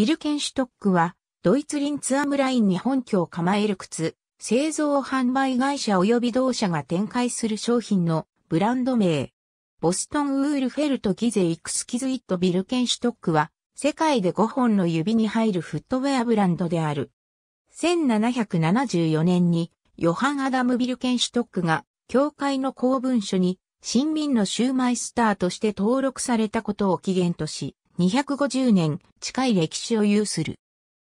ビルケンシュトックは、ドイツリンツアムラインに本拠を構える靴、製造販売会社及び同社が展開する商品のブランド名。ボストンウールフェルトギゼイクスキズイットビルケンシュトックは、世界で5本の指に入るフットウェアブランドである。1774年に、ヨハン・アダム・ビルケンシュトックが、教会の公文書に、新民のシューマイスターとして登録されたことを起源とし、250年近い歴史を有する。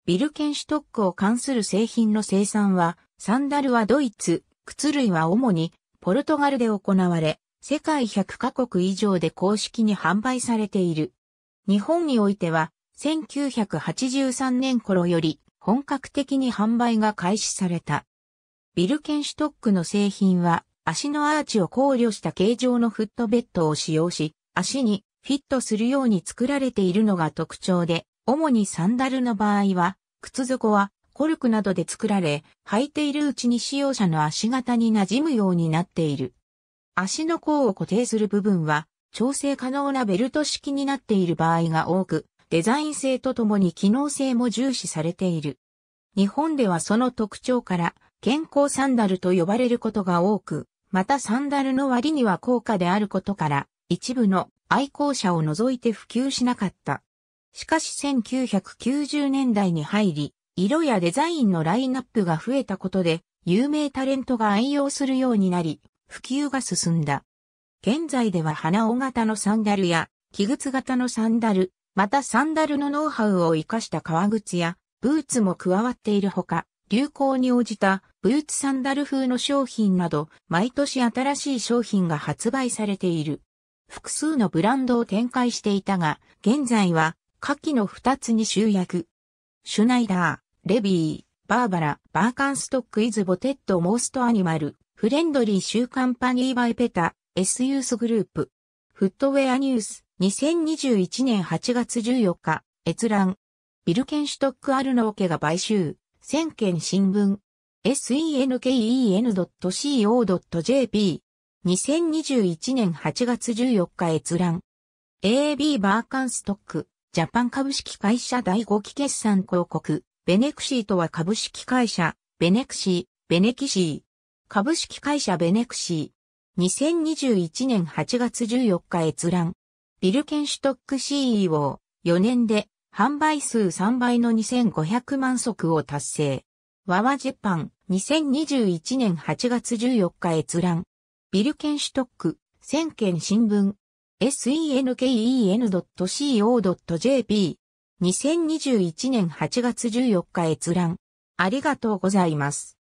ビルケンシュトックを関する製品の生産は、サンダルはドイツ、靴類は主にポルトガルで行われ、世界100カ国以上で公式に販売されている。日本においては、1983年頃より本格的に販売が開始された。ビルケンシュトックの製品は、足のアーチを考慮した形状のフットベッドを使用し、足にフィットするように作られているのが特徴で、主にサンダルの場合は、靴底はコルクなどで作られ、履いているうちに使用者の足型に馴染むようになっている。足の甲を固定する部分は、調整可能なベルト式になっている場合が多く、デザイン性とともに機能性も重視されている。日本ではその特徴から、健康サンダルと呼ばれることが多く、またサンダルの割には高価であることから、一部の愛好者を除いて普及しなかった。しかし1990年代に入り、色やデザインのラインナップが増えたことで、有名タレントが愛用するようになり、普及が進んだ。現在では花尾型のサンダルや、器靴型のサンダル、またサンダルのノウハウを活かした革靴や、ブーツも加わっているほか、流行に応じたブーツサンダル風の商品など、毎年新しい商品が発売されている。複数のブランドを展開していたが、現在は下記の二つに集約。シュナイダー、レビー、バーバラ、バーカンストックイズボテッドモーストアニマル、フレンドリー週カンパニーバイペタ、S ユースグループ。フットウェアニュース、2021年8月14日、閲覧。ビルケンシュトックアルノーケが買収、1000件新聞。senken.co.jp 2021年8月14日閲覧。AB バーカンストック、ジャパン株式会社第5期決算広告、ベネクシーとは株式会社、ベネクシー、ベネキシー。株式会社ベネクシー。2021年8月14日閲覧。ビルケンシュトック CEO、4年で販売数3倍の2500万足を達成。ワワジェパン、2021年8月14日閲覧。ビルケンシュトック、千件新聞、senken.co.jp、2021年8月14日閲覧。ありがとうございます。